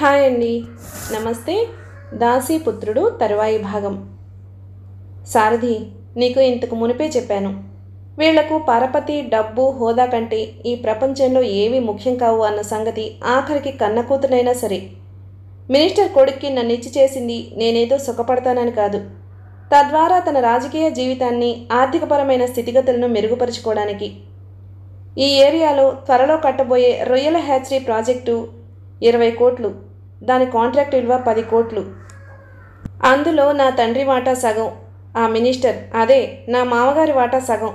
hi అండి నమస్తే పుత్రుడు తరువాయి భాగం సారథి నీకు ఇంతకు మునిపే చెప్పాను వీళ్లకు పరపతి డబ్బు హోదా కంటే ఈ ప్రపంచంలో ఏవి ముఖ్యం కావు అన్న సంగతి ఆఖరికి కన్నకూతునైనా సరే మినిస్టర్ కొడుక్కి నన్ను ఇచ్చి చేసింది నేనేదో సుఖపడతానని కాదు తద్వారా తన రాజకీయ జీవితాన్ని ఆర్థికపరమైన స్థితిగతులను మెరుగుపరుచుకోవడానికి ఈ ఏరియాలో త్వరలో కట్టబోయే రొయ్యల హ్యాచరీ ప్రాజెక్టు ఇరవై కోట్లు దాని కాంట్రాక్ట్ విలువ పది కోట్లు అందులో నా తండ్రి వాటా సగం ఆ మినిస్టర్ అదే నా మామగారి వాటా సగం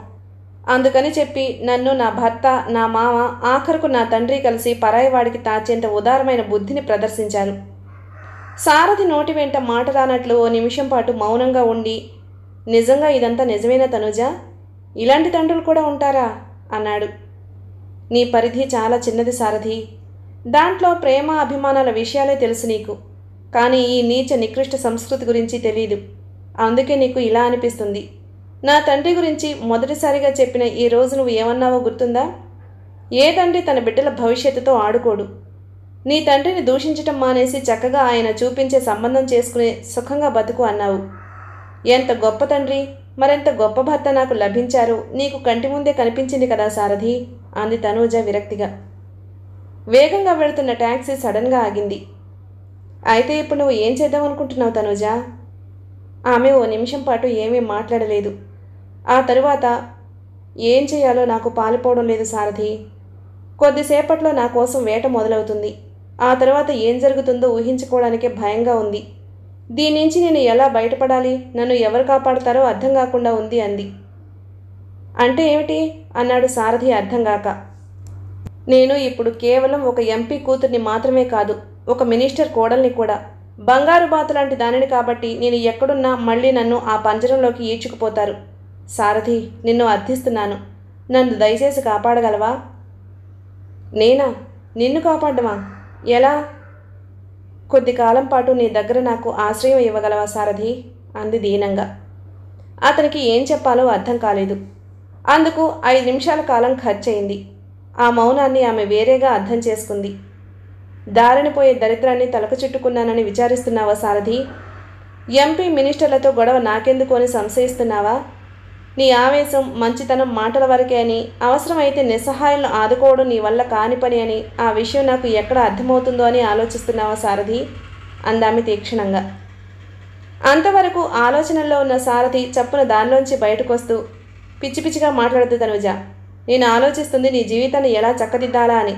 అందుకని చెప్పి నన్ను నా భర్త నా మామ ఆఖరుకు నా తండ్రి కలిసి పరాయివాడికి తాచేంత ఉదారమైన బుద్ధిని ప్రదర్శించారు సారథి నోటి వెంట మాట రానట్లు ఓ నిమిషం పాటు మౌనంగా ఉండి నిజంగా ఇదంతా నిజమైన తనుజ ఇలాంటి తండ్రులు కూడా ఉంటారా అన్నాడు నీ పరిధి చాలా చిన్నది సారథి దాంట్లో ప్రేమ అభిమానాల విషయాలే తెలుసు నీకు కానీ ఈ నీచ నికృష్ట సంస్కృతి గురించి తెలియదు అందుకే నీకు ఇలా అనిపిస్తుంది నా తండ్రి గురించి మొదటిసారిగా చెప్పిన ఈ రోజు నువ్వు ఏమన్నావో గుర్తుందా ఏ తండ్రి తన బిడ్డల భవిష్యత్తుతో ఆడుకోడు నీ తండ్రిని దూషించటం మానేసి చక్కగా ఆయన చూపించే సంబంధం చేసుకునే సుఖంగా బతుకు అన్నావు ఎంత గొప్ప తండ్రి మరెంత గొప్ప భర్త నాకు లభించారో నీకు కంటి ముందే కనిపించింది కదా సారథి అంది తనూజ విరక్తిగా వేగంగా వెళుతున్న ట్యాక్సీ సడన్గా ఆగింది అయితే ఇప్పుడు నువ్వు ఏం చేద్దాం అనుకుంటున్నావు తనుజా ఆమె ఓ నిమిషం పాటు ఏమీ మాట్లాడలేదు ఆ తరువాత ఏం చేయాలో నాకు పాలిపోవడం లేదు సారథి కొద్దిసేపట్లో నా కోసం వేట మొదలవుతుంది ఆ తర్వాత ఏం జరుగుతుందో ఊహించుకోవడానికే భయంగా ఉంది దీని నుంచి నేను ఎలా బయటపడాలి నన్ను ఎవరు కాపాడతారో అర్థం కాకుండా ఉంది అంది అంటే ఏమిటి అన్నాడు సారథి అర్థం కాక నేను ఇప్పుడు కేవలం ఒక ఎంపీ కూతుర్ని మాత్రమే కాదు ఒక మినిస్టర్ కోడల్ని కూడా బంగారు బాత లాంటి దానిని కాబట్టి నేను ఎక్కడున్నా మళ్ళీ నన్ను ఆ పంజరంలోకి ఈడ్చుకుపోతారు సారథి నిన్ను అర్థిస్తున్నాను నన్ను దయచేసి కాపాడగలవా నేనా నిన్ను కాపాడమా ఎలా కొద్ది కాలం పాటు నీ దగ్గర నాకు ఆశ్రయం ఇవ్వగలవా సారథి అంది దీనంగా అతనికి ఏం చెప్పాలో అర్థం కాలేదు అందుకు ఐదు నిమిషాల కాలం ఖర్చయింది ఆ మౌనాన్ని ఆమె వేరేగా అర్థం చేసుకుంది దారినిపోయే దరిద్రాన్ని తలకు చుట్టుకున్నానని విచారిస్తున్నావా సారథి ఎంపీ మినిస్టర్లతో గొడవ నాకెందుకు అని సంశయిస్తున్నావా నీ ఆవేశం మంచితనం మాటల వరకే అని అవసరమైతే నిస్సహాయాలను ఆదుకోవడం నీ వల్ల కాని పని అని ఆ విషయం నాకు ఎక్కడ అర్థమవుతుందో అని ఆలోచిస్తున్నావా సారథి అందామె తీక్షణంగా అంతవరకు ఆలోచనల్లో ఉన్న సారథి చప్పున దానిలోంచి బయటకొస్తూ పిచ్చి పిచ్చిగా మాట్లాడుతూ తనుజ నేను ఆలోచిస్తుంది నీ జీవితాన్ని ఎలా చక్కదిద్దాలా అని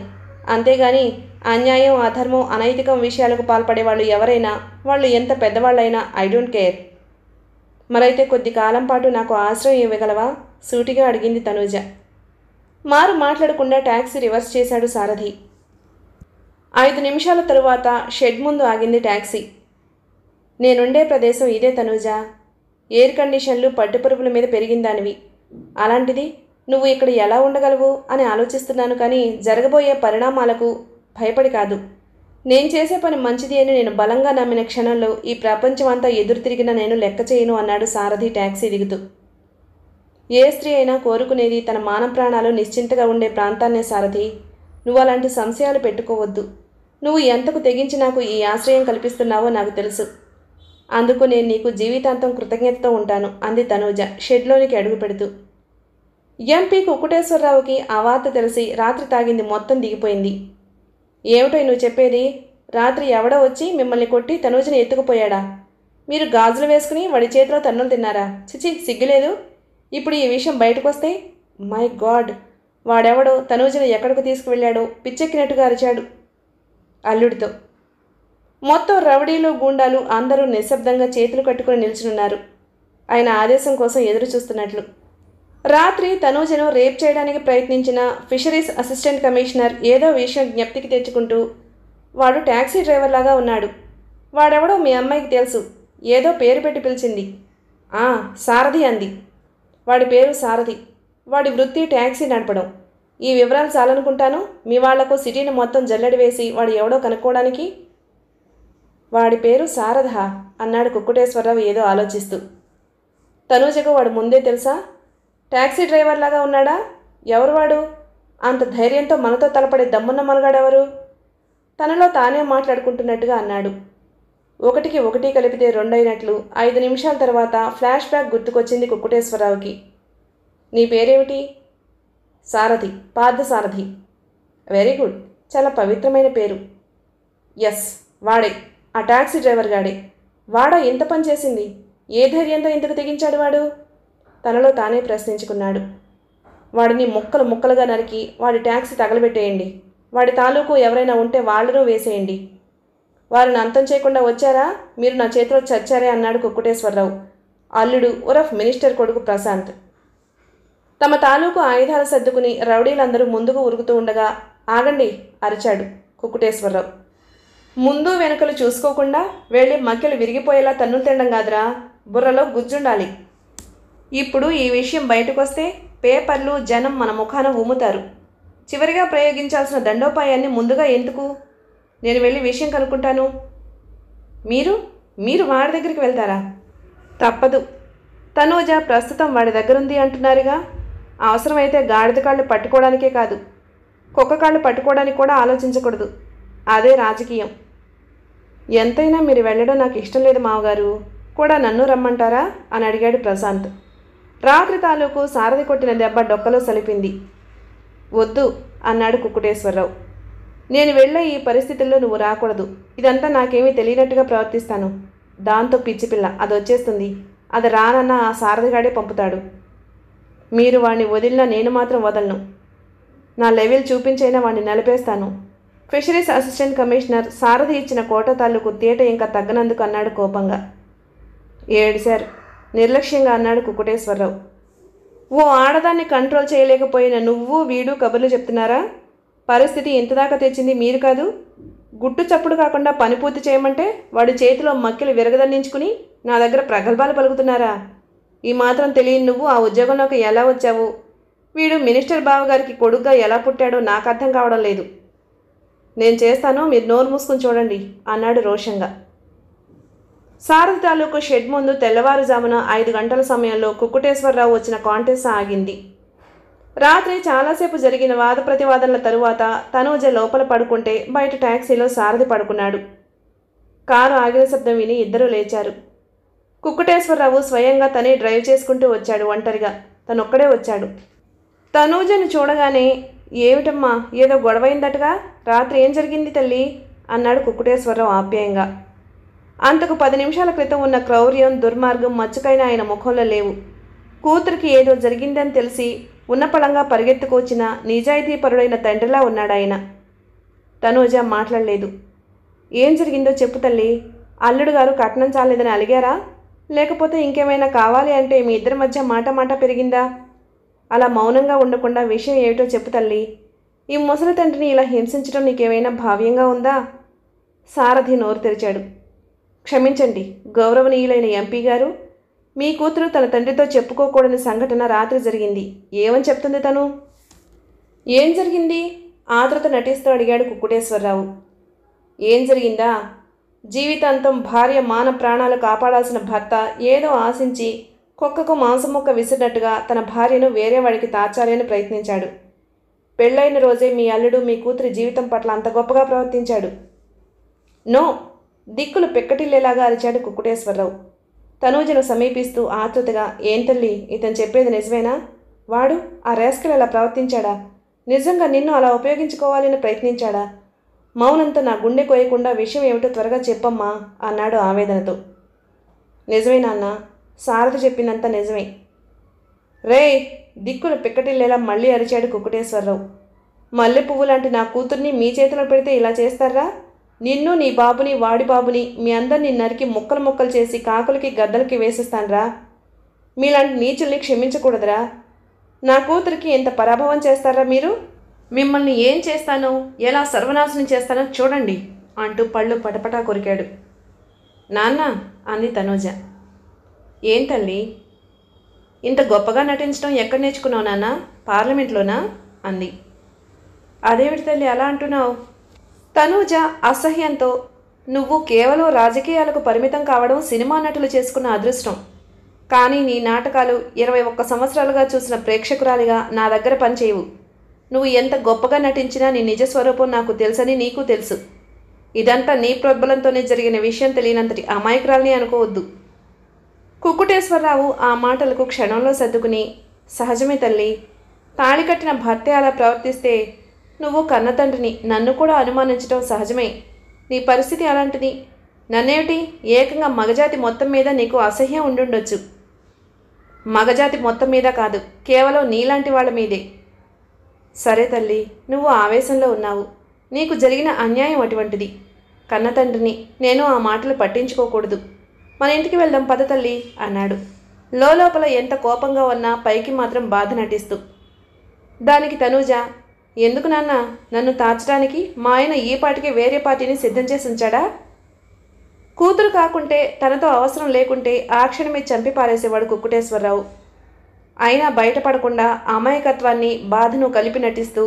అంతేగాని అన్యాయం అధర్మం అనైతికం విషయాలకు పాల్పడే వాళ్ళు ఎవరైనా వాళ్ళు ఎంత పెద్దవాళ్ళైనా ఐ డోంట్ కేర్ మరైతే కొద్ది కాలం పాటు నాకు ఆశ్రయం ఇవ్వగలవా సూటిగా అడిగింది తనూజ మారు మాట్లాడకుండా ట్యాక్సీ రివర్స్ చేశాడు సారథి ఐదు నిమిషాల తరువాత షెడ్ ముందు ఆగింది ట్యాక్సీ నేనుండే ప్రదేశం ఇదే తనూజ ఎయిర్ కండిషన్లు పట్టుపురుగుల మీద పెరిగిందానివి అలాంటిది నువ్వు ఇక్కడ ఎలా ఉండగలవు అని ఆలోచిస్తున్నాను కానీ జరగబోయే పరిణామాలకు భయపడి కాదు నేను చేసే పని మంచిది అని నేను బలంగా నమ్మిన క్షణంలో ఈ ప్రపంచం అంతా ఎదురు తిరిగిన నేను లెక్క చేయను అన్నాడు సారథి ట్యాక్సీ దిగుతూ ఏ స్త్రీ అయినా కోరుకునేది తన మాన ప్రాణాలు నిశ్చింతగా ఉండే ప్రాంతాన్నే సారథి నువ్వు అలాంటి సంశయాలు పెట్టుకోవద్దు నువ్వు ఎంతకు తెగించి నాకు ఈ ఆశ్రయం కల్పిస్తున్నావో నాకు తెలుసు అందుకు నేను నీకు జీవితాంతం కృతజ్ఞతతో ఉంటాను అంది తనూజ షెడ్లోనికి అడుగు పెడుతూ ఎంపీ కుకుటేశ్వరరావుకి ఆ వార్త తెలిసి రాత్రి తాగింది మొత్తం దిగిపోయింది ఏమిటో నువ్వు చెప్పేది రాత్రి ఎవడో వచ్చి మిమ్మల్ని కొట్టి తనూజని ఎత్తుకుపోయాడా మీరు గాజులు వేసుకుని వాడి చేతిలో తన్నులు తిన్నారా చిచి సిగ్గులేదు ఇప్పుడు ఈ విషయం బయటకు వస్తే మై గాడ్ వాడెవడో తనూజని ఎక్కడికి తీసుకువెళ్ళాడో పిచ్చెక్కినట్టుగా అరిచాడు అల్లుడితో మొత్తం రవడీలు గూండాలు అందరూ నిశ్శబ్దంగా చేతులు కట్టుకుని నిల్చునున్నారు ఆయన ఆదేశం కోసం ఎదురు చూస్తున్నట్లు రాత్రి తనూజను రేప్ చేయడానికి ప్రయత్నించిన ఫిషరీస్ అసిస్టెంట్ కమిషనర్ ఏదో విషయం జ్ఞప్తికి తెచ్చుకుంటూ వాడు ట్యాక్సీ డ్రైవర్లాగా ఉన్నాడు వాడెవడో మీ అమ్మాయికి తెలుసు ఏదో పేరు పెట్టి పిలిచింది ఆ సారథి అంది వాడి పేరు సారథి వాడి వృత్తి ట్యాక్సీ నడపడం ఈ వివరాలు చాలనుకుంటాను మీ వాళ్లకు సిటీని మొత్తం జల్లెడి వేసి వాడు ఎవడో కనుక్కోవడానికి వాడి పేరు సారథ అన్నాడు కుక్కుటేశ్వరరావు ఏదో ఆలోచిస్తూ తనూజకు వాడు ముందే తెలుసా ట్యాక్సీ డ్రైవర్ లాగా ఉన్నాడా ఎవరు వాడు అంత ధైర్యంతో మనతో తలపడే దమ్మున్న మలగాడెవరు తనలో తానే మాట్లాడుకుంటున్నట్టుగా అన్నాడు ఒకటికి ఒకటి కలిపితే రెండైనట్లు ఐదు నిమిషాల తర్వాత ఫ్లాష్ బ్యాక్ గుర్తుకొచ్చింది కుక్కుటేశ్వరరావుకి నీ పేరేమిటి సారథి పార్థసారథి వెరీ గుడ్ చాలా పవిత్రమైన పేరు ఎస్ వాడే ఆ ట్యాక్సీ డ్రైవర్ గాడే వాడా ఎంత పని చేసింది ఏ ధైర్యంతో ఇంతకు తెగించాడు వాడు తనలో తానే ప్రశ్నించుకున్నాడు వాడిని ముక్కలు ముక్కలుగా నరికి వాడి ట్యాక్సీ తగలబెట్టేయండి వాడి తాలూకు ఎవరైనా ఉంటే వాళ్ళను వేసేయండి వారిని అంతం చేయకుండా వచ్చారా మీరు నా చేతిలో చచ్చారే అన్నాడు కుక్కుటేశ్వరరావు అల్లుడు ఉరఫ్ మినిస్టర్ కొడుకు ప్రశాంత్ తమ తాలూకు ఆయుధాలు సర్దుకుని రౌడీలందరూ ముందుకు ఉరుకుతూ ఉండగా ఆగండి అరిచాడు కుక్కుటేశ్వరరావు ముందు వెనుకలు చూసుకోకుండా వెళ్ళి మక్కెలు విరిగిపోయేలా తన్ను తినడం కాదురా బుర్రలో గుజ్జుండాలి ఇప్పుడు ఈ విషయం బయటకు వస్తే పేపర్లు జనం మన ముఖాన ఉమ్ముతారు చివరిగా ప్రయోగించాల్సిన దండోపాయాన్ని ముందుగా ఎందుకు నేను వెళ్ళి విషయం కనుక్కుంటాను మీరు మీరు వాడి దగ్గరికి వెళ్తారా తప్పదు తనూజ ప్రస్తుతం వాడి దగ్గరుంది అంటున్నారుగా అవసరమైతే గాడిద కాళ్ళు పట్టుకోవడానికే కాదు కుక్క కాళ్ళు పట్టుకోవడానికి కూడా ఆలోచించకూడదు అదే రాజకీయం ఎంతైనా మీరు వెళ్ళడం నాకు ఇష్టం లేదు మావగారు కూడా నన్ను రమ్మంటారా అని అడిగాడు ప్రశాంత్ రాత్రి తాలూకు సారథి కొట్టిన దెబ్బ డొక్కలో సలిపింది వద్దు అన్నాడు కుక్కుటేశ్వరరావు నేను వెళ్ళే ఈ పరిస్థితుల్లో నువ్వు రాకూడదు ఇదంతా నాకేమీ తెలియనట్టుగా ప్రవర్తిస్తాను దాంతో పిచ్చిపిల్ల అది వచ్చేస్తుంది అది రానన్న ఆ సారథిగాడే పంపుతాడు మీరు వాణ్ణి వదిలినా నేను మాత్రం వదలను నా లెవెల్ చూపించైనా వాణ్ణి నలిపేస్తాను ఫిషరీస్ అసిస్టెంట్ కమిషనర్ సారథి ఇచ్చిన కోట తాలూకు తీట ఇంకా తగ్గనందుకు అన్నాడు కోపంగా ఏడు సార్ నిర్లక్ష్యంగా అన్నాడు కుకుటేశ్వరరావు ఓ ఆడదాన్ని కంట్రోల్ చేయలేకపోయిన నువ్వు వీడు కబుర్లు చెప్తున్నారా పరిస్థితి ఇంతదాకా తెచ్చింది మీరు కాదు గుట్టు చప్పుడు కాకుండా పని పూర్తి చేయమంటే వాడి చేతిలో మక్కిలు విరగదండించుకుని నా దగ్గర ప్రగల్భాలు పలుకుతున్నారా ఈ మాత్రం తెలియని నువ్వు ఆ ఉద్యోగంలోకి ఎలా వచ్చావు వీడు మినిస్టర్ బావగారికి కొడుగ్గా ఎలా పుట్టాడో నాకు అర్థం కావడం లేదు నేను చేస్తాను మీరు నోరు మూసుకుని చూడండి అన్నాడు రోషంగా సారథి తాలూకు షెడ్ ముందు తెల్లవారుజామున ఐదు గంటల సమయంలో కుక్కుటేశ్వరరావు వచ్చిన కాంటెస్ట్ ఆగింది రాత్రి చాలాసేపు జరిగిన వాద ప్రతివాదనల తరువాత తనూజ లోపల పడుకుంటే బయట ట్యాక్సీలో సారథి పడుకున్నాడు కారు ఆగిన శబ్దం విని ఇద్దరూ లేచారు కుక్కుటేశ్వరరావు స్వయంగా తనే డ్రైవ్ చేసుకుంటూ వచ్చాడు ఒంటరిగా తనొక్కడే వచ్చాడు తనూజను చూడగానే ఏమిటమ్మా ఏదో గొడవైందటగా రాత్రి ఏం జరిగింది తల్లి అన్నాడు కుక్కుటేశ్వరరావు ఆప్యాయంగా అంతకు పది నిమిషాల క్రితం ఉన్న క్రౌర్యం దుర్మార్గం మచ్చకైన ఆయన ముఖంలో లేవు కూతురికి ఏదో జరిగిందని తెలిసి ఉన్నపళంగా పరిగెత్తుకొచ్చిన నిజాయితీపరుడైన తండ్రిలా ఉన్నాడాయన తనూజ మాట్లాడలేదు ఏం జరిగిందో చెప్పు తల్లి అల్లుడు గారు కట్నం చాలేదని అలిగారా లేకపోతే ఇంకేమైనా కావాలి అంటే మీ ఇద్దరి మధ్య మాట మాట పెరిగిందా అలా మౌనంగా ఉండకుండా విషయం ఏమిటో చెప్పు తల్లి ఈ ముసలి తండ్రిని ఇలా హింసించడం నీకేమైనా భావ్యంగా ఉందా సారథి నోరు తెరిచాడు క్షమించండి గౌరవనీయులైన ఎంపీ గారు మీ కూతురు తన తండ్రితో చెప్పుకోకూడని సంఘటన రాత్రి జరిగింది ఏమని చెప్తుంది తను ఏం జరిగింది ఆతృత నటిస్తూ అడిగాడు కుక్కుటేశ్వరరావు ఏం జరిగిందా జీవితాంతం భార్య మాన ప్రాణాలు కాపాడాల్సిన భర్త ఏదో ఆశించి కుక్కకు మాంసం విసిరినట్టుగా తన భార్యను వేరే వాడికి తాచాలని ప్రయత్నించాడు పెళ్ళైన రోజే మీ అల్లుడు మీ కూతురి జీవితం పట్ల అంత గొప్పగా ప్రవర్తించాడు నో దిక్కులు పెక్కటిల్లేలాగా అరిచాడు కుక్కుటేశ్వరరావు తనూజను సమీపిస్తూ ఆతృతగా ఏంటల్లి ఇతను చెప్పేది నిజమేనా వాడు ఆ రేస్కలు అలా ప్రవర్తించాడా నిజంగా నిన్ను అలా ఉపయోగించుకోవాలని ప్రయత్నించాడా మౌనంతో నా గుండె కోయకుండా విషయం ఏమిటో త్వరగా చెప్పమ్మా అన్నాడు ఆవేదనతో నిజమే నాన్న సారథి చెప్పినంత నిజమే రే దిక్కులు పిక్కటిల్లేలా మళ్ళీ అరిచాడు కుక్కుటేశ్వరరావు మల్లె పువ్వు లాంటి నా కూతుర్ని మీ చేతిలో పెడితే ఇలా చేస్తారా నిన్ను నీ బాబుని వాడి బాబుని మీ అందరినీ నరికి ముక్కలు ముక్కలు చేసి కాకులకి గద్దలకి వేసేస్తానరా మీలాంటి నీచుల్ని క్షమించకూడదురా నా కూతురికి ఎంత పరాభవం చేస్తారా మీరు మిమ్మల్ని ఏం చేస్తానో ఎలా సర్వనాశనం చేస్తానో చూడండి అంటూ పళ్ళు పటపటా కొరికాడు నాన్న అంది తనూజ ఏం తల్లి ఇంత గొప్పగా నటించడం ఎక్కడ నేర్చుకున్నావు నాన్న పార్లమెంట్లోనా అంది అదేమిటి తల్లి అలా అంటున్నావు తనూజ అసహ్యంతో నువ్వు కేవలం రాజకీయాలకు పరిమితం కావడం సినిమా నటులు చేసుకున్న అదృష్టం కానీ నీ నాటకాలు ఇరవై ఒక్క సంవత్సరాలుగా చూసిన ప్రేక్షకురాలిగా నా దగ్గర పనిచేయవు నువ్వు ఎంత గొప్పగా నటించినా నీ నిజ స్వరూపం నాకు తెలుసని నీకు తెలుసు ఇదంతా నీ ప్రబలంతోనే జరిగిన విషయం తెలియనంతటి అమాయకురాల్ని అనుకోవద్దు కుక్కుటేశ్వరరావు ఆ మాటలకు క్షణంలో సర్దుకుని సహజమే తల్లి తాళి కట్టిన భర్తే అలా ప్రవర్తిస్తే నువ్వు కన్నతండ్రిని నన్ను కూడా అనుమానించడం సహజమే నీ పరిస్థితి అలాంటిది నన్నేమిటి ఏకంగా మగజాతి మొత్తం మీద నీకు అసహ్యం ఉండుండొచ్చు మగజాతి మొత్తం మీద కాదు కేవలం నీలాంటి వాళ్ళ మీదే సరే తల్లి నువ్వు ఆవేశంలో ఉన్నావు నీకు జరిగిన అన్యాయం అటువంటిది కన్నతండ్రిని నేను ఆ మాటలు పట్టించుకోకూడదు మన ఇంటికి వెళ్దాం పద తల్లి అన్నాడు లోపల ఎంత కోపంగా ఉన్నా పైకి మాత్రం బాధ నటిస్తూ దానికి తనూజ ఎందుకు నాన్న నన్ను తాచడానికి మా ఆయన ఈ పాటికి వేరే పార్టీని సిద్ధం చేసి ఉంచాడా కూతురు కాకుంటే తనతో అవసరం లేకుంటే ఆ క్షణమే చంపి పారేసేవాడు కుక్కుటేశ్వరరావు అయినా బయటపడకుండా అమాయకత్వాన్ని బాధను కలిపి నటిస్తూ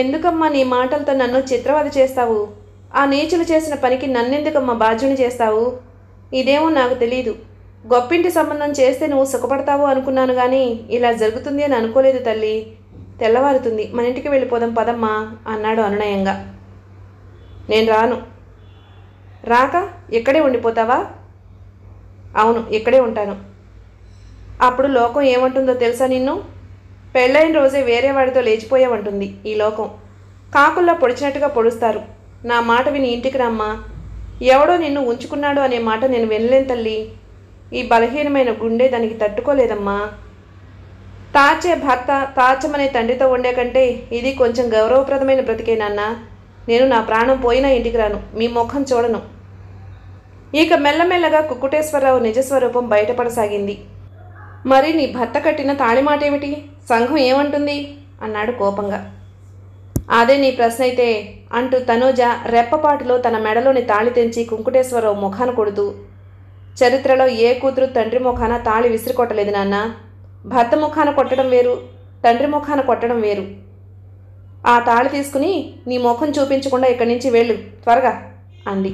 ఎందుకమ్మా నీ మాటలతో నన్ను చిత్రవద చేస్తావు ఆ నీచులు చేసిన పనికి నన్నెందుకమ్మా బాధ్యుని చేస్తావు ఇదేమో నాకు తెలియదు గొప్పింటి సంబంధం చేస్తే నువ్వు సుఖపడతావు అనుకున్నాను కానీ ఇలా జరుగుతుంది అని అనుకోలేదు తల్లి తెల్లవారుతుంది మన ఇంటికి వెళ్ళిపోదాం పదమ్మా అన్నాడు అనునయంగా నేను రాను రాక ఇక్కడే ఉండిపోతావా అవును ఇక్కడే ఉంటాను అప్పుడు లోకం ఏమంటుందో తెలుసా నిన్ను పెళ్ళైన రోజే వేరే వాడితో లేచిపోయావంటుంది ఈ లోకం కాకుల్లా పొడిచినట్టుగా పొడుస్తారు నా మాట విని ఇంటికి రమ్మా ఎవడో నిన్ను ఉంచుకున్నాడు అనే మాట నేను వినలేను తల్లి ఈ బలహీనమైన గుండె దానికి తట్టుకోలేదమ్మా తాచే భర్త తాచమనే తండ్రితో ఉండే కంటే ఇది కొంచెం గౌరవప్రదమైన బ్రతికే నాన్న నేను నా ప్రాణం పోయినా ఇంటికి రాను మీ ముఖం చూడను ఇక మెల్లమెల్లగా కుక్కుటేశ్వరరావు నిజస్వరూపం బయటపడసాగింది మరి నీ భర్త కట్టిన తాళిమాట ఏమిటి సంఘం ఏమంటుంది అన్నాడు కోపంగా అదే నీ ప్రశ్న అయితే అంటూ తనూజ రెప్పపాటులో తన మెడలోని తాళి తెంచి కుంకుటేశ్వరరావు ముఖాన కొడుతూ చరిత్రలో ఏ కూతురు తండ్రి ముఖాన తాళి విసిరికొట్టలేదు నాన్న భర్త ముఖాన కొట్టడం వేరు తండ్రి ముఖాన కొట్టడం వేరు ఆ తాళి తీసుకుని నీ ముఖం చూపించకుండా ఇక్కడి నుంచి వెళ్ళు త్వరగా అంది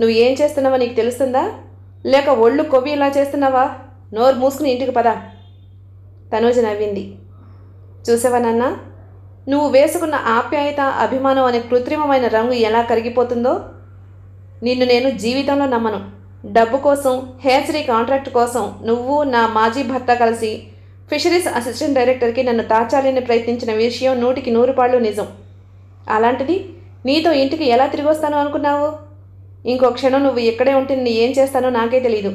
నువ్వు ఏం చేస్తున్నావా నీకు తెలుస్తుందా లేక ఒళ్ళు కొవ్వి ఇలా చేస్తున్నావా నోరు మూసుకుని ఇంటికి పదా తనూజ నవ్వింది చూసావా నాన్న నువ్వు వేసుకున్న ఆప్యాయత అభిమానం అనే కృత్రిమమైన రంగు ఎలా కరిగిపోతుందో నిన్ను నేను జీవితంలో నమ్మను డబ్బు కోసం హేచరీ కాంట్రాక్ట్ కోసం నువ్వు నా మాజీ భర్త కలిసి ఫిషరీస్ అసిస్టెంట్ డైరెక్టర్కి నన్ను తాచాలని ప్రయత్నించిన విషయం నూటికి నూరు పాళ్ళు నిజం అలాంటిది నీతో ఇంటికి ఎలా తిరిగొస్తాను అనుకున్నావు ఇంకో క్షణం నువ్వు ఎక్కడే ఉంటే నేను ఏం చేస్తానో నాకే తెలియదు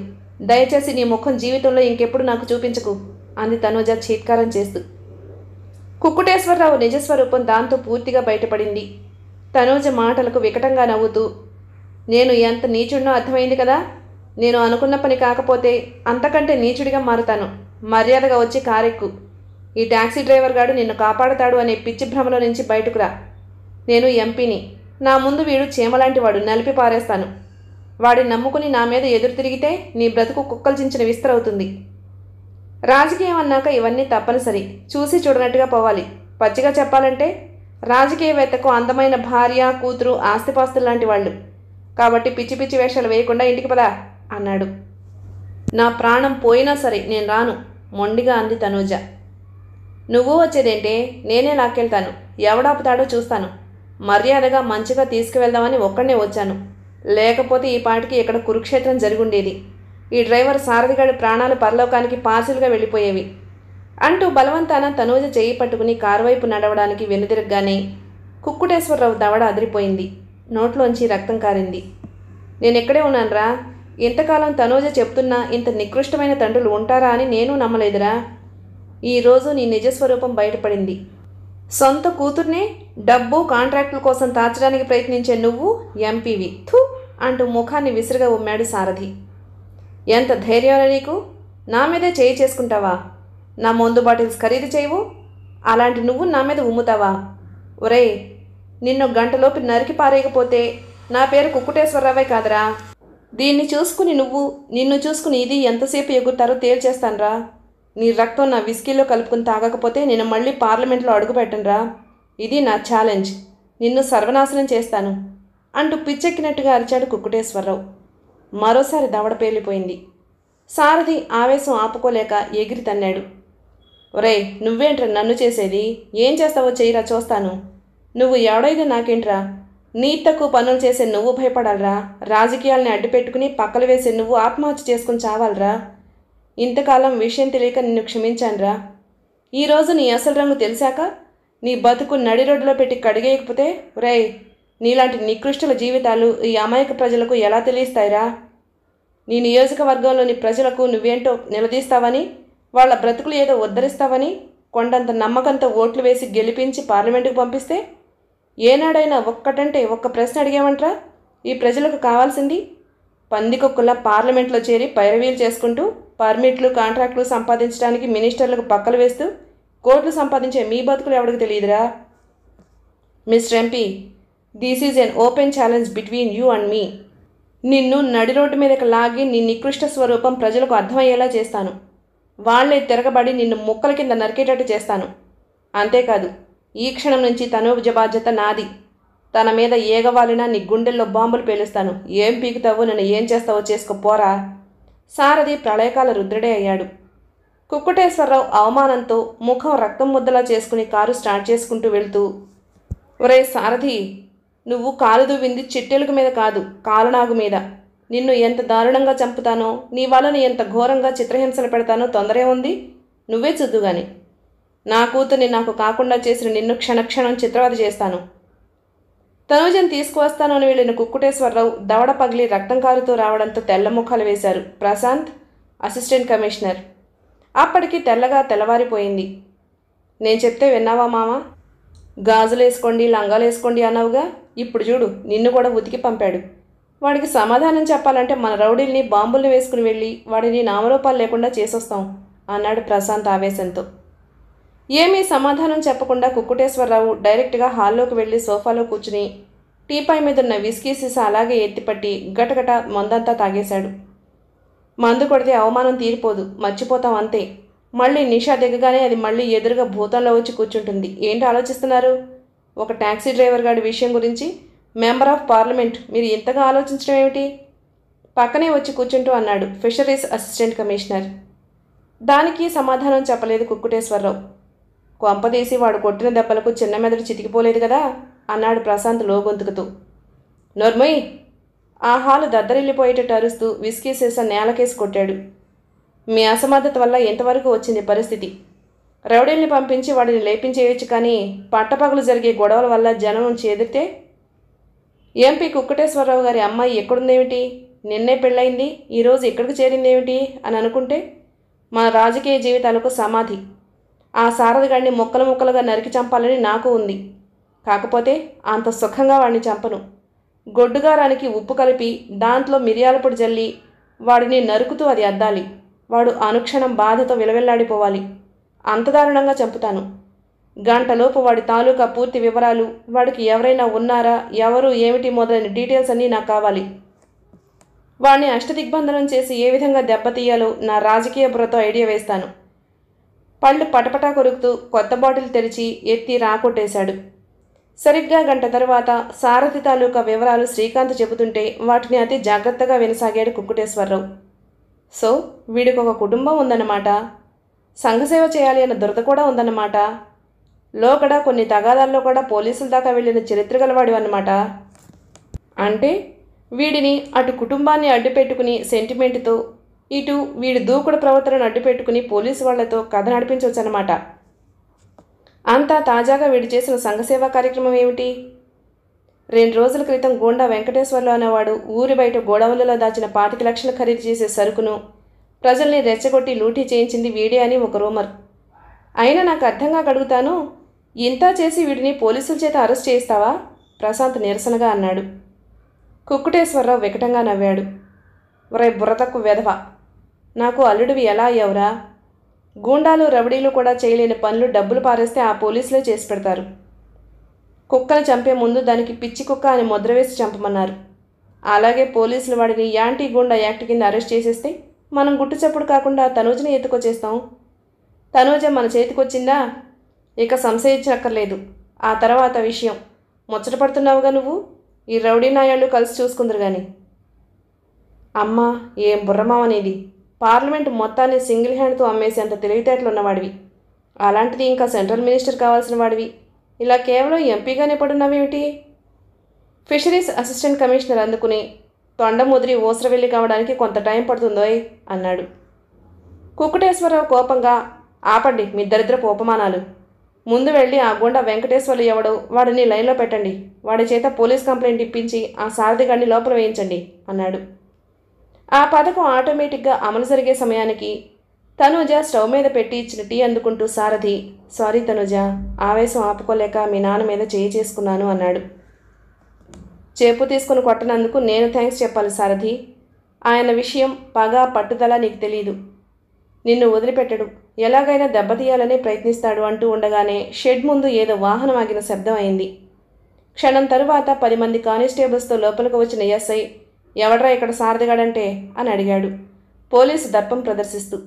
దయచేసి నీ ముఖం జీవితంలో ఇంకెప్పుడు నాకు చూపించకు అంది తనుజ చీత్కారం చేస్తూ కుక్కుటేశ్వరరావు నిజస్వరూపం దాంతో పూర్తిగా బయటపడింది తనోజ మాటలకు వికటంగా నవ్వుతూ నేను ఎంత నీచుడినో అర్థమైంది కదా నేను అనుకున్న పని కాకపోతే అంతకంటే నీచుడిగా మారుతాను మర్యాదగా వచ్చి కారెక్కు ఈ ట్యాక్సీ డ్రైవర్ గాడు నిన్ను కాపాడతాడు అనే పిచ్చి భ్రమలో నుంచి బయటకు రా నేను ఎంపీని నా ముందు వీడు చేమలాంటి వాడు నలిపి పారేస్తాను వాడిని నమ్ముకుని నా మీద ఎదురు తిరిగితే నీ బ్రతుకు కుక్కలు చించిన విస్తరవుతుంది రాజకీయం అన్నాక ఇవన్నీ తప్పనిసరి చూసి చూడనట్టుగా పోవాలి పచ్చిగా చెప్పాలంటే రాజకీయవేత్తకు అందమైన భార్య కూతురు ఆస్తిపాస్తులు లాంటి వాళ్ళు కాబట్టి పిచ్చి పిచ్చి వేషాలు వేయకుండా ఇంటికి పదా అన్నాడు నా ప్రాణం పోయినా సరే నేను రాను మొండిగా అంది తనూజ నువ్వు వచ్చేదేంటే నేనే లాక్కెళ్తాను ఎవడాపుతాడో చూస్తాను మర్యాదగా మంచిగా తీసుకువెళ్దామని ఒక్కడనే వచ్చాను లేకపోతే ఈ పాటికి ఇక్కడ కురుక్షేత్రం జరిగుండేది ఈ డ్రైవర్ సారథిగాడి ప్రాణాలు పరలోకానికి పార్సిల్గా వెళ్ళిపోయేవి అంటూ బలవంతాన తనూజ చేయి పట్టుకుని కారువైపు నడవడానికి వెనుదిరగ్గానే కుక్కుటేశ్వరరావు దవడ అదిరిపోయింది నోట్లోంచి రక్తం కారింది నేను ఎక్కడే రా ఇంతకాలం తనోజ చెప్తున్నా ఇంత నికృష్టమైన తండ్రులు ఉంటారా అని నేను నమ్మలేదురా ఈరోజు నీ నిజస్వరూపం బయటపడింది సొంత కూతుర్నే డబ్బు కాంట్రాక్టుల కోసం తాచడానికి ప్రయత్నించే నువ్వు ఎంపీవి తు అంటూ ముఖాన్ని విసిరిగా ఉమ్మాడు సారథి ఎంత ధైర్యంలో నీకు నా మీదే చేయి చేసుకుంటావా నా మందు బాటిల్స్ ఖరీదు చేయవు అలాంటి నువ్వు నా మీద ఉమ్ముతావా ఒరే నిన్ను గంటలోపు నరికి పారేయకపోతే నా పేరు కుక్కుటేశ్వరరావే కాదరా దీన్ని చూసుకుని నువ్వు నిన్ను చూసుకుని ఇది ఎంతసేపు ఎగురుతారో తేల్చేస్తానరా నీ రక్తం నా విస్కీలో కలుపుకుని తాగకపోతే నేను మళ్ళీ పార్లమెంట్లో అడుగుపెట్టనురా ఇది నా ఛాలెంజ్ నిన్ను సర్వనాశనం చేస్తాను అంటూ పిచ్చెక్కినట్టుగా అరిచాడు కుక్కుటేశ్వరరావు మరోసారి దవడ పేలిపోయింది సారథి ఆవేశం ఆపుకోలేక ఎగిరి తన్నాడు ఒరే నువ్వేంట్రా నన్ను చేసేది ఏం చేస్తావో చేయరా చూస్తాను నువ్వు ఎవడైతే నాకేంట్రా నీ తక్కువ పనులు చేసే నువ్వు భయపడాలరా రాజకీయాలని అడ్డుపెట్టుకుని పక్కలు వేసే నువ్వు ఆత్మహత్య చేసుకుని చావాలరా ఇంతకాలం విషయం తెలియక నిన్ను క్షమించానురా ఈరోజు నీ అసలు రంగు తెలిసాక నీ బతుకు నడి రోడ్డులో పెట్టి కడిగేయకపోతే రే నీలాంటి నికృష్టుల జీవితాలు ఈ అమాయక ప్రజలకు ఎలా తెలియస్తాయిరా నీ నియోజకవర్గంలోని ప్రజలకు నువ్వేంటో నిలదీస్తావని వాళ్ళ బ్రతుకులు ఏదో ఉద్ధరిస్తావని కొండంత నమ్మకంతో ఓట్లు వేసి గెలిపించి పార్లమెంటుకు పంపిస్తే ఏనాడైనా ఒక్కటంటే ఒక్క ప్రశ్న అడిగామంట్రా ఈ ప్రజలకు కావాల్సింది పందికొక్కుల పార్లమెంట్లో చేరి పైరవీలు చేసుకుంటూ పర్మిట్లు కాంట్రాక్టులు సంపాదించడానికి మినిస్టర్లకు పక్కలు వేస్తూ కోట్లు సంపాదించే మీ బతుకులు ఎవరికి తెలియదురా mister MP this is an open challenge between you and me నిన్ను నడి రోడ్డు మీదకి లాగి నీ నికృష్ట స్వరూపం ప్రజలకు అర్థమయ్యేలా చేస్తాను వాళ్లే తిరగబడి నిన్ను ముక్కల కింద నరికేటట్టు చేస్తాను అంతేకాదు ఈ క్షణం నుంచి తనూజ బాధ్యత నాది తన మీద ఏగవాలినా నీ గుండెల్లో బాంబులు పేలుస్తాను ఏం పీకుతావు నన్ను ఏం చేస్తావో చేసుకోపోరా సారథి ప్రళయకాల రుద్రుడే అయ్యాడు కుక్కుటేశ్వరరావు అవమానంతో ముఖం రక్తం ముద్దలా చేసుకుని కారు స్టార్ట్ చేసుకుంటూ వెళ్తూ ఒరే సారథి నువ్వు కాలు దువ్వింది చిట్టెలుగు మీద కాదు కాలునాగు మీద నిన్ను ఎంత దారుణంగా చంపుతానో నీ వాళ్ళని ఎంత ఘోరంగా చిత్రహింసలు పెడతానో తొందరే ఉంది నువ్వే చూద్దుగాని నా కూతుర్ని నాకు కాకుండా చేసిన నిన్ను క్షణక్షణం చిత్రవద చేస్తాను తనుజను తీసుకువస్తానని వెళ్ళిన కుక్కుటేశ్వరరావు దవడ పగిలి రక్తం కారుతూ రావడంతో తెల్ల ముఖాలు వేశారు ప్రశాంత్ అసిస్టెంట్ కమిషనర్ అప్పటికి తెల్లగా తెల్లవారిపోయింది నేను చెప్తే విన్నావా మామ గాజులు వేసుకోండి లంగాలు వేసుకోండి అన్నావుగా ఇప్పుడు చూడు నిన్ను కూడా ఉతికి పంపాడు వాడికి సమాధానం చెప్పాలంటే మన రౌడీల్ని బాంబుల్ని వేసుకుని వెళ్ళి వాడిని నామరూపాలు లేకుండా చేసొస్తాం అన్నాడు ప్రశాంత్ ఆవేశంతో ఏమీ సమాధానం చెప్పకుండా కుక్కుటేశ్వరరావు డైరెక్ట్గా హాల్లోకి వెళ్ళి సోఫాలో కూర్చుని టీపాయ్ మీదున్న విస్కీ సీసా అలాగే ఎత్తిపట్టి గటగట మందంతా తాగేశాడు మందు కొడితే అవమానం తీరిపోదు మర్చిపోతాం అంతే మళ్ళీ నిషా దిగగానే అది మళ్ళీ ఎదురుగా భూతంలో వచ్చి కూర్చుంటుంది ఏంటి ఆలోచిస్తున్నారు ఒక ట్యాక్సీ డ్రైవర్ గారి విషయం గురించి మెంబర్ ఆఫ్ పార్లమెంట్ మీరు ఇంతగా ఆలోచించడం ఏమిటి పక్కనే వచ్చి కూర్చుంటూ అన్నాడు ఫిషరీస్ అసిస్టెంట్ కమిషనర్ దానికి సమాధానం చెప్పలేదు కుక్కుటేశ్వరరావు కొంపదీసి వాడు కొట్టిన దెబ్బలకు చిన్న మెదడు చితికిపోలేదు కదా అన్నాడు ప్రశాంత్ లోగొంతుకుతూ నొర్మయ్ ఆ హాలు దద్దరిల్లిపోయేటట్టు అరుస్తూ విస్కీ సీసా నేలకేసి కొట్టాడు మీ అసమర్థత వల్ల ఎంతవరకు వచ్చింది పరిస్థితి రౌడీల్ని పంపించి వాడిని లేపించేయచ్చు కానీ పట్టపగలు జరిగే గొడవల వల్ల జనం చేదిరితే ఎంపీ కుక్కటేశ్వరరావు గారి అమ్మాయి ఎక్కడుందేమిటి నిన్నే పెళ్ళయింది ఈరోజు ఎక్కడికి చేరిందేమిటి అని అనుకుంటే మన రాజకీయ జీవితాలకు సమాధి ఆ సారథగాడిని ముక్కలు ముక్కలుగా నరికి చంపాలని నాకు ఉంది కాకపోతే అంత సుఖంగా వాడిని చంపను గొడ్డుగారానికి ఉప్పు కలిపి దాంట్లో మిరియాల పొడి జల్లి వాడిని నరుకుతూ అది అద్దాలి వాడు అనుక్షణం బాధతో విలవిల్లాడిపోవాలి అంత దారుణంగా చంపుతాను గంటలోపు వాడి తాలూకా పూర్తి వివరాలు వాడికి ఎవరైనా ఉన్నారా ఎవరు ఏమిటి మొదలైన డీటెయిల్స్ అన్నీ నాకు కావాలి వాడిని అష్టదిగ్బంధనం చేసి ఏ విధంగా దెబ్బతీయాలో నా రాజకీయ బుర్రతో ఐడియా వేస్తాను పళ్ళు పటపటా కొరుకుతూ కొత్త బాటిల్ తెరిచి ఎత్తి రాకొట్టేశాడు సరిగ్గా గంట తర్వాత సారథి తాలూకా వివరాలు శ్రీకాంత్ చెబుతుంటే వాటిని అతి జాగ్రత్తగా వినసాగాడు కుక్కుటేశ్వరరావు సో వీడికి ఒక కుటుంబం ఉందన్నమాట సంఘసేవ చేయాలి అన్న దురద కూడా ఉందన్నమాట లోకడ కొన్ని తగాదాల్లో కూడా పోలీసుల దాకా వెళ్ళిన చరిత్ర గలవాడు అన్నమాట అంటే వీడిని అటు కుటుంబాన్ని అడ్డుపెట్టుకుని సెంటిమెంట్తో ఇటు వీడి దూకుడు ప్రవర్తనను అడ్డుపెట్టుకుని పోలీసు వాళ్లతో కథ నడిపించవచ్చనమాట అంతా తాజాగా వీడు చేసిన సంఘసేవా కార్యక్రమం ఏమిటి రెండు రోజుల క్రితం గోండా వెంకటేశ్వర్లు అనేవాడు ఊరి బయట గోడవులలో దాచిన పాతిక లక్షలు ఖరీదు చేసే సరుకును ప్రజల్ని రెచ్చగొట్టి లూటీ చేయించింది వీడే అని ఒక రూమర్ అయినా నాకు అర్థంగా కడుగుతాను ఇంత చేసి వీడిని పోలీసుల చేత అరెస్ట్ చేస్తావా ప్రశాంత్ నిరసనగా అన్నాడు కుక్కుటేశ్వరరావు వికటంగా నవ్వాడు ఒరే బుర్రతకు వెధవా నాకు అల్లుడివి ఎలా అయ్యవరా గూండాలు రవడీలు కూడా చేయలేని పనులు డబ్బులు పారేస్తే ఆ పోలీసులే చేసి పెడతారు కుక్కను చంపే ముందు దానికి పిచ్చి కుక్క అని ముద్ర వేసి చంపమన్నారు అలాగే పోలీసులు వాడిని యాంటీ గూండా యాక్ట్ కింద అరెస్ట్ చేసేస్తే మనం గుట్టు చప్పుడు కాకుండా తనూజని ఎత్తుకొచ్చేస్తాం తనూజ మన చేతికొచ్చిందా ఇక సంశయించక్కర్లేదు ఆ తర్వాత విషయం ముచ్చట పడుతున్నావుగా నువ్వు ఈ రౌడీ నాయాళ్ళు కలిసి చూసుకుందరు కానీ అమ్మ ఏం బుర్రమావనేది పార్లమెంట్ మొత్తాన్ని సింగిల్ హ్యాండ్తో అమ్మేసేంత తెలివితేటలు ఉన్నవాడివి అలాంటిది ఇంకా సెంట్రల్ మినిస్టర్ కావాల్సిన వాడివి ఇలా కేవలం ఎంపీగానే పడున్నావేమిటి ఫిషరీస్ అసిస్టెంట్ కమిషనర్ అందుకుని తొండ ముదిరి ఓసరవెల్లి కావడానికి కొంత టైం పడుతుందోయ్ అన్నాడు కుక్కుటేశ్వరరావు కోపంగా ఆపండి మీ దరిద్రపు ఉపమానాలు ముందు వెళ్ళి ఆ గుండా వెంకటేశ్వర్లు ఎవడు వాడిని లైన్లో పెట్టండి వాడి చేత పోలీస్ కంప్లైంట్ ఇప్పించి ఆ సారథిగాడిని లోపల వేయించండి అన్నాడు ఆ పథకం ఆటోమేటిక్గా అమలు జరిగే సమయానికి తనూజ స్టవ్ మీద పెట్టి ఇచ్చిన టీ అందుకుంటూ సారథి సారీ తనూజ ఆవేశం ఆపుకోలేక మీ నాన్న మీద చేయి చేసుకున్నాను అన్నాడు చేపు తీసుకుని కొట్టనందుకు నేను థ్యాంక్స్ చెప్పాలి సారథి ఆయన విషయం పగ పట్టుదల నీకు తెలియదు నిన్ను వదిలిపెట్టడు ఎలాగైనా దెబ్బతీయాలని ప్రయత్నిస్తాడు అంటూ ఉండగానే షెడ్ ముందు ఏదో వాహనం ఆగిన శబ్దం అయింది క్షణం తరువాత పది మంది కానిస్టేబుల్స్తో లోపలికి వచ్చిన ఎస్ఐ ఎవడ్రా ఇక్కడ సారథిగాడంటే అని అడిగాడు పోలీసు దర్పం ప్రదర్శిస్తూ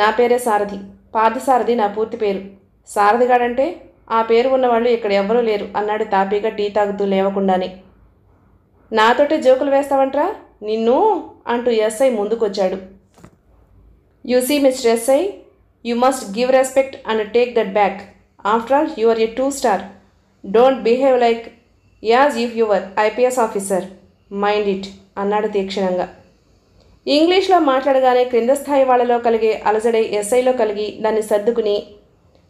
నా పేరే సారథి పార్థసారథి నా పూర్తి పేరు సారథిగాడంటే ఆ పేరు ఉన్నవాళ్ళు ఇక్కడ ఎవ్వరూ లేరు అన్నాడు తాపీగా టీ తాగుతూ లేవకుండానే నాతోటే జోకులు వేస్తావంట్రా నిన్ను అంటూ ఎస్ఐ ముందుకొచ్చాడు you see mister SI you must give respect and take that back after all you are a two star don't behave like as you your IPS officer mind it అన్నాడు తీక్షణంగా ఇంగ్లీష్లో మాట్లాడగానే క్రింద స్థాయి వాళ్లలో కలిగే అలజడే ఎస్ఐలో కలిగి దాన్ని సర్దుకుని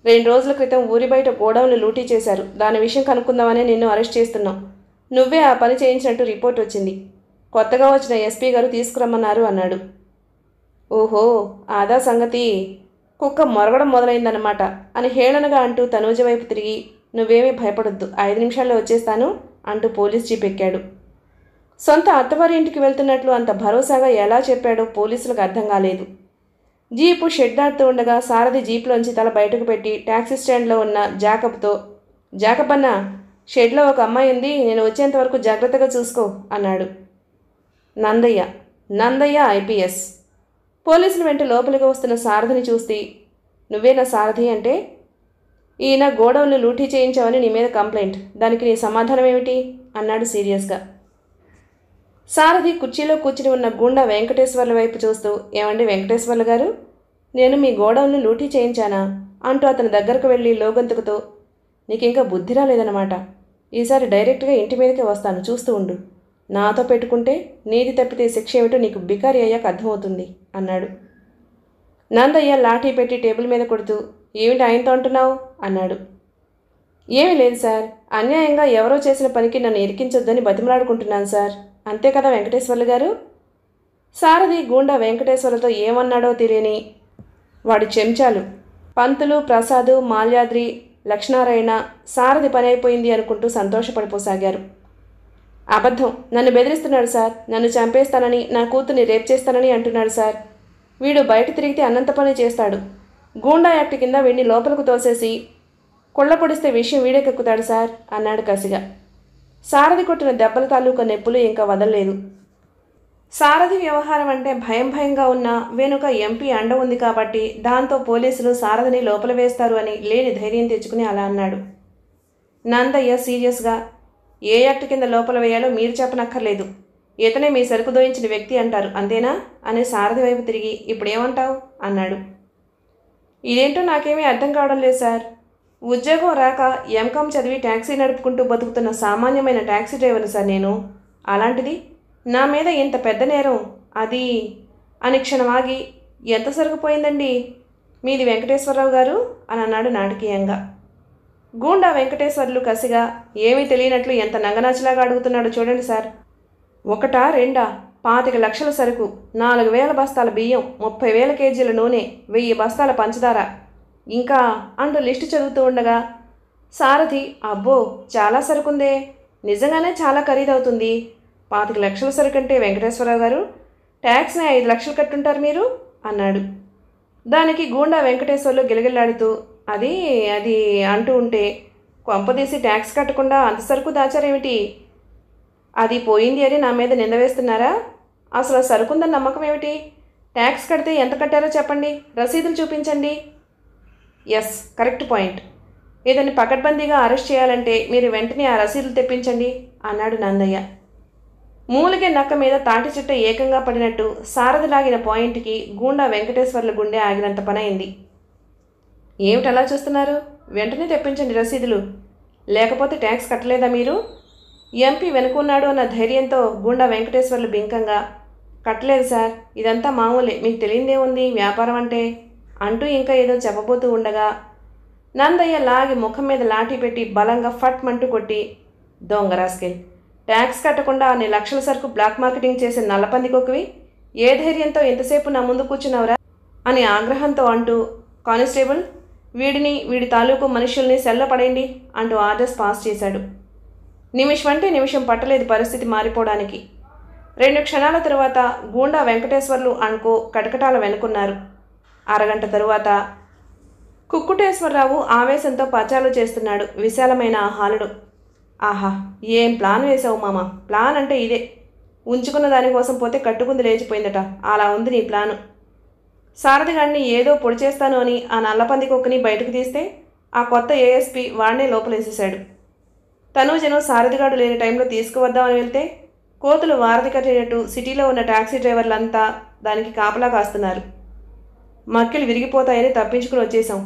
రెండు రోజుల క్రితం ఊరి బయట గోడౌన్లు లూటీ చేశారు దాని విషయం కనుక్కుందామని నిన్ను అరెస్ట్ చేస్తున్నాం నువ్వే ఆ పని చేయించినట్టు రిపోర్ట్ వచ్చింది కొత్తగా వచ్చిన ఎస్పీ గారు తీసుకురమ్మన్నారు అన్నాడు ఓహో ఆదా సంగతి కుక్క మొరగడం మొదలైందనమాట అని హేళనగా అంటూ తనూజ వైపు తిరిగి నువ్వేమీ భయపడొద్దు ఐదు నిమిషాల్లో వచ్చేస్తాను అంటూ పోలీస్ జీప్ ఎక్కాడు సొంత అత్తవారి ఇంటికి వెళ్తున్నట్లు అంత భరోసాగా ఎలా చెప్పాడో పోలీసులకు అర్థం కాలేదు జీపు షెడ్ దాటుతూ ఉండగా సారథి జీప్లోంచి తల బయటకు పెట్టి ట్యాక్సీ స్టాండ్లో ఉన్న జాకబ్తో జాకబ్ అన్న షెడ్లో ఒక అమ్మాయి ఉంది నేను వచ్చేంతవరకు జాగ్రత్తగా చూసుకో అన్నాడు నందయ్య నందయ్య ఐపీఎస్ పోలీసులు వెంట లోపలికి వస్తున్న సారథిని చూసి నువ్వేనా సారథి అంటే ఈయన గోడౌన్లు లూటీ చేయించావని నీ మీద కంప్లైంట్ దానికి నీ సమాధానం ఏమిటి అన్నాడు సీరియస్గా సారథి కుర్చీలో కూర్చుని ఉన్న గుండా వెంకటేశ్వర్ల వైపు చూస్తూ ఏమండి వెంకటేశ్వర్లు గారు నేను మీ గోడౌన్ను లూటీ చేయించానా అంటూ అతని దగ్గరకు వెళ్ళి నీకు నీకింకా బుద్ధి రాలేదన్నమాట ఈసారి డైరెక్ట్గా ఇంటి మీదకే వస్తాను చూస్తూ ఉండు నాతో పెట్టుకుంటే నీది తప్పితే శిక్ష ఏమిటో నీకు బికారి అయ్యాక అర్థమవుతుంది అన్నాడు నందయ్య లాఠీ పెట్టి టేబుల్ మీద కొడుతూ ఏమిటి ఆయనతో అంటున్నావు అన్నాడు ఏమీ లేదు సార్ అన్యాయంగా ఎవరో చేసిన పనికి నన్ను ఇరికించొద్దని బతిమలాడుకుంటున్నాను సార్ అంతే కదా వెంకటేశ్వర్లు గారు సారథి గూండా వెంకటేశ్వర్లతో ఏమన్నాడో తెలియని వాడి చెంచాలు పంతులు ప్రసాదు మాల్యాద్రి లక్ష్మారాయణ సారథి పని అయిపోయింది అనుకుంటూ సంతోషపడిపోసాగారు అబద్ధం నన్ను బెదిరిస్తున్నాడు సార్ నన్ను చంపేస్తానని నా కూతుర్ని రేప్ చేస్తానని అంటున్నాడు సార్ వీడు బయట తిరిగితే అన్నంత పని చేస్తాడు గూండా యాక్ట్ కింద వీడిని లోపలకు తోసేసి కుళ్ళ పొడిస్తే విషయం వీడెక్కుతాడు సార్ అన్నాడు కసిగా సారథి కొట్టిన దెబ్బల తాలూకా నొప్పులు ఇంకా వదలలేదు సారథి వ్యవహారం అంటే భయం భయంగా ఉన్న వెనుక ఎంపీ అండ ఉంది కాబట్టి దాంతో పోలీసులు సారథిని లోపల వేస్తారు అని లేని ధైర్యం తెచ్చుకుని అలా అన్నాడు నందయ్య సీరియస్గా ఏ యాక్ట్ కింద లోపల వేయాలో మీరు చెప్పనక్కర్లేదు ఇతనే మీ సరుకు దోయించిన వ్యక్తి అంటారు అంతేనా అని సారథి వైపు తిరిగి ఇప్పుడేమంటావు అన్నాడు ఇదేంటో నాకేమీ అర్థం కావడం లేదు సార్ ఉద్యోగం రాక ఎంకామ్ చదివి ట్యాక్సీ నడుపుకుంటూ బతుకుతున్న సామాన్యమైన ట్యాక్సీ డ్రైవర్ని సార్ నేను అలాంటిది నా మీద ఇంత పెద్ద నేరం అది అని క్షణమాగి ఎంత సరిగిపోయిందండి మీది వెంకటేశ్వరరావు గారు అని అన్నాడు నాటకీయంగా గూండా వెంకటేశ్వర్లు కసిగా ఏమీ తెలియనట్లు ఎంత నంగనాచిలాగా అడుగుతున్నాడో చూడండి సార్ ఒకటా రెండా పాతిక లక్షల సరుకు నాలుగు వేల బస్తాల బియ్యం ముప్పై వేల కేజీల నూనె వెయ్యి బస్తాల పంచదార ఇంకా అంటూ లిస్టు చదువుతూ ఉండగా సారథి అబ్బో చాలా సరుకుందే నిజంగానే చాలా ఖరీదవుతుంది పాతిక లక్షల సరుకంటే వెంకటేశ్వరరావు గారు ట్యాక్స్ని ఐదు లక్షలు కట్టుంటారు మీరు అన్నాడు దానికి గూండా వెంకటేశ్వర్లు గిలగిల్లాడుతూ అది అది అంటూ ఉంటే కొంపదీసి ట్యాక్స్ కట్టకుండా అంత సరుకు దాచారేమిటి అది పోయింది అని నా మీద నింద వేస్తున్నారా అసలు సరుకుందని నమ్మకం ఏమిటి ట్యాక్స్ కడితే ఎంత కట్టారో చెప్పండి రసీదులు చూపించండి ఎస్ కరెక్ట్ పాయింట్ ఇతన్ని పకడ్బందీగా అరెస్ట్ చేయాలంటే మీరు వెంటనే ఆ రసీదులు తెప్పించండి అన్నాడు నందయ్య మూలిగే నక్క మీద తాటి చెట్టు ఏకంగా పడినట్టు సారథి లాగిన పాయింట్కి గూండా వెంకటేశ్వర్ల గుండె ఆగినంత పనైంది ఏమిటలా చూస్తున్నారు వెంటనే తెప్పించండి రసీదులు లేకపోతే ట్యాక్స్ కట్టలేదా మీరు ఎంపీ వెనుకున్నాడు అన్న ధైర్యంతో గుండా వెంకటేశ్వర్లు బింకంగా కట్టలేదు సార్ ఇదంతా మామూలే మీకు తెలియదే ఉంది వ్యాపారం అంటే అంటూ ఇంకా ఏదో చెప్పబోతూ ఉండగా నందయ్య లాగి ముఖం మీద లాఠీ పెట్టి బలంగా ఫట్ మంటు కొట్టి రాస్కెల్ ట్యాక్స్ కట్టకుండా అన్ని లక్షల సరుకు బ్లాక్ మార్కెటింగ్ చేసే నల్లపందికొకవి ఏ ధైర్యంతో ఎంతసేపు నా ముందు కూర్చున్నావురా అని ఆగ్రహంతో అంటూ కానిస్టేబుల్ వీడిని వీడి తాలూకు మనుషుల్ని సెల్ల పడేయండి అంటూ ఆర్డర్స్ పాస్ చేశాడు నిమిషం అంటే నిమిషం పట్టలేదు పరిస్థితి మారిపోవడానికి రెండు క్షణాల తరువాత గూండా వెంకటేశ్వర్లు అనుకో కటకటాల వెనుకున్నారు అరగంట తరువాత కుక్కుటేశ్వరరావు ఆవేశంతో పచాలు చేస్తున్నాడు విశాలమైన ఆ హాలుడు ఆహా ఏం ప్లాన్ వేసావు మామ ప్లాన్ అంటే ఇదే ఉంచుకున్న దానికోసం పోతే కట్టుకుంది లేచిపోయిందట అలా ఉంది నీ ప్లాను సారథిగాడిని ఏదో పొడి చేస్తాను అని ఆ నల్లపంది కుక్కని బయటకు తీస్తే ఆ కొత్త ఏఎస్పీ వాడినే లోపలేసేశాడు తనూజను సారథిగాడు లేని టైంలో తీసుకువద్దామని వెళ్తే కోతులు వారధి కట్టేటట్టు సిటీలో ఉన్న ట్యాక్సీ డ్రైవర్లంతా దానికి కాపలా కాస్తున్నారు మక్కిలు విరిగిపోతాయని తప్పించుకుని వచ్చేశాం